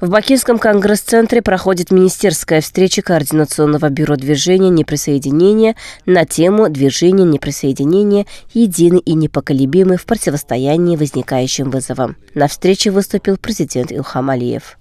В Бакинском конгресс-центре проходит министерская встреча Координационного бюро движения неприсоединения на тему движения неприсоединения едины и непоколебимы в противостоянии возникающим вызовам. На встрече выступил президент Илхам Алиев.